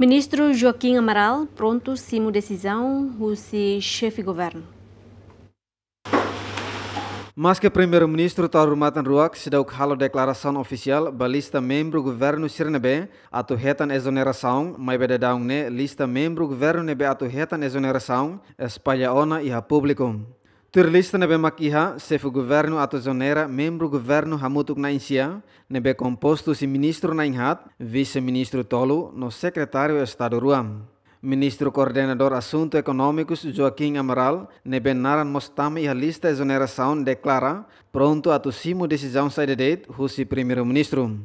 Ministro Joaquim Amaral, pronto, simo decisão, o se chefe governo. Mas que primeiro-ministro Tauro Matan Ruak sedau a declaração oficial da lista membro governo Sirnebe atu hetan exoneração mas beda daung lista membro governo nebe atu hetan exoneração espalha ona iha público. Turlista nebe makiha, chefe governo atozonera, membro governo hamutuk na insia, nebe composto se ministro na inhat, vice-ministro tolu, no secretário estado ruam. Ministro coordenador assunto econômicos Joaquim Amaral, nebe naran mostame a lista exoneração declara, pronto atosimo decisão sai de date, husi primeiro-ministro.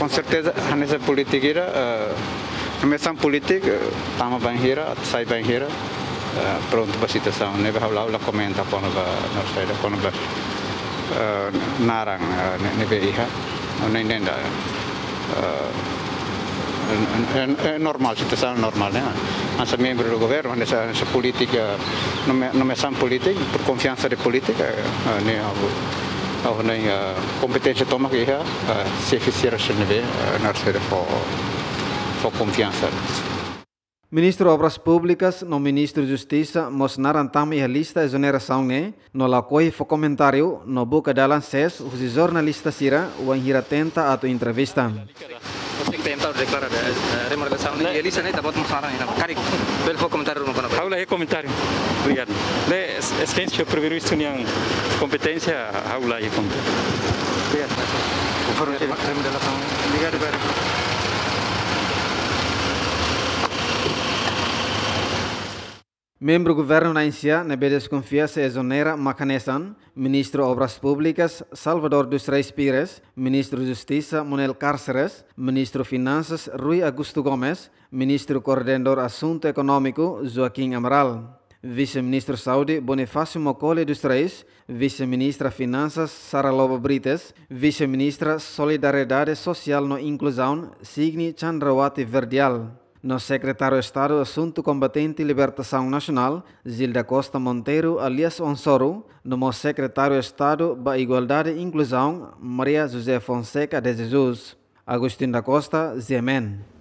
Com certeza, eh, a nessa política, uh, eh, começam política, tama banheira, sai banheira, Eh, pronto para a situação. Não vai falar, ela comenta quando vai, não sei, quando vai eh, narrar, não vai ir, eh, não é nem da... É normal, a situação é normal, né? Mas a membro do governo, nessa, nessa política, não me, não me são política, por confiança de política, nem ha algo ha ou nem a competência toma que já se fizer a CNV, não seria ha for, for confiança. Né? Ministro de Obras Públicas, no Ministro de Justiça, mostrar antam e a lista exoneração né, no lacoi foi comentário no boca da lances, os jornalista Sira, o anhira tenta a tua entrevista. Você declarar a né? e a lista, ainda. Né? Né? foi comentário comentário. Obrigado. isso, competência, comentário. Obrigado. Obrigado, Membro Governo na Índia, na desconfiança exonera Macanesan, Ministro Obras Públicas Salvador dos Reis Pires, Ministro Justiça Manuel Cárceres, Ministro Finanças Rui Augusto Gomes, Ministro Coordenador Assunto Econômico Joaquim Amaral. Vice-Ministro Saúde Bonifácio Mocole dos Reis, Vice-Ministra Finanças Sara Lobo Brites, Vice-Ministra Solidariedade Social no Inclusão Signe Chandrawati Verdial. No secretário de Estado Assunto Combatente e Libertação Nacional, Zilda Costa Monteiro, alias Onsoro, no secretário de Estado da Igualdade e Inclusão, Maria José Fonseca de Jesus. Agostinho da Costa, Ziemen.